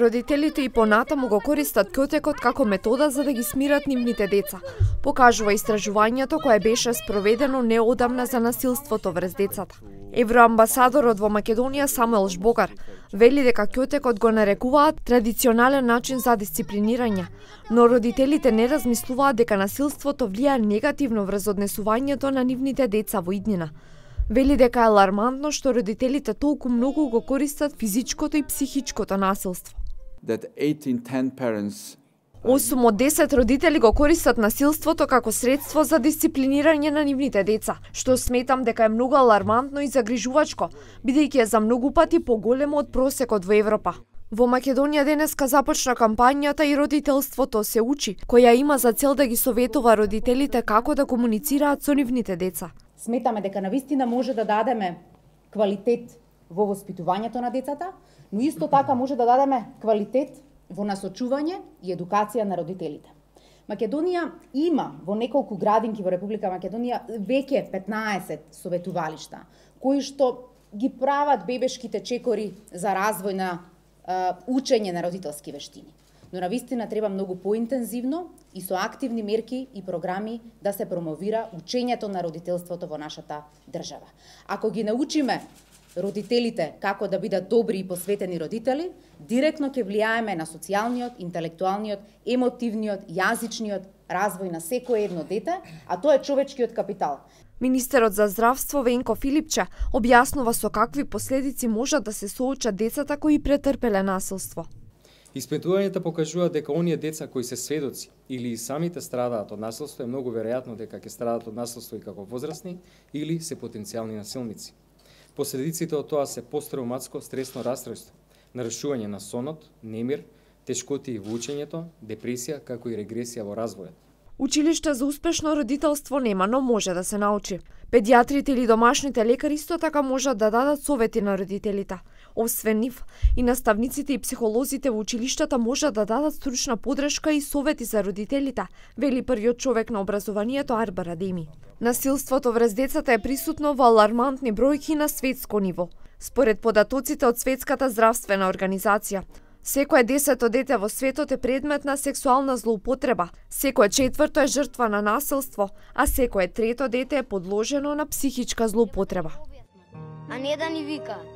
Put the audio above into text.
Родителите и понатаму го користат кјотекот како метода за да ги смират нивните деца, покажува истражувањето кое беше спроведено неодамна за насилството врз децата. Евроамбасадорот во Македонија Самуел Жбогар вели дека кјотекот го нарекуваат традиционален начин за дисциплинирање, но родителите не размислуваат дека насилството влија негативно врз однесувањето на нивните деца во иднина. Вели дека е алармантно што родителите толку многу го користат физичкото и психичкото насилство that 8 in 10 parents Осум од 10 родители го користат насилството како средство за дисциплинирање на нивните деца, што сметам дека е многу алармантно и загрижувачко, бидејќи е за многу пати поголемо од просекот во Европа. Во Македонија денеска започна кампањата и родителството се учи, која има за цел да ги советува родителите како да комуницираат со нивните деца. Сметаме дека навистина може да дадеме квалитет во воспитувањето на децата, но исто така може да дадеме квалитет во насочување и едукација на родителите. Македонија има во неколку градинки во Република Македонија веќе 15 советувалишта, кои што ги прават бебешките чекори за развој на е, учење на родителски вештини. Но на вистина треба многу поинтензивно и со активни мерки и програми да се промовира учењето на родителството во нашата држава. Ако ги научиме родителите како да бидат добри и посветени родители, директно ќе влијаеме на социјалниот, интелектуалниот, емотивниот, јазичниот развој на секое едно дете, а тоа е човечкиот капитал. Министерот за здравство Венко Филипче објаснува со какви последици можат да се соочат децата кои претрпеле насилство. Испитувањата покажува дека оние деца кои се сведоци или и самите страдаат од насилство е многу веројатно дека ќе страдаат од насилство и како возрастни или се потенцијални насилници. Последиците од тоа се посттравматско стресно расстройство, нарушување на сонот, немир, тешкоти во учењето, депресија, како и регресија во развојот. Училиште за успешно родителство нема, но може да се научи. Педиатрите или домашните лекари исто така можат да дадат совети на родителите. Освен нив, и наставниците и психолозите во училиштата можат да дадат стручна подршка и совети за родителите, вели првиот човек на образованието Арбара Деми. Насилството врз децата е присутно во алармантни бројки на светско ниво. Според податоците од Светската здравствена организација, секое десето дете во светот е предмет на сексуална злоупотреба, секое четврто е жртва на насилство, а секое трето дете е подложено на психичка злоупотреба. А не да ни вика.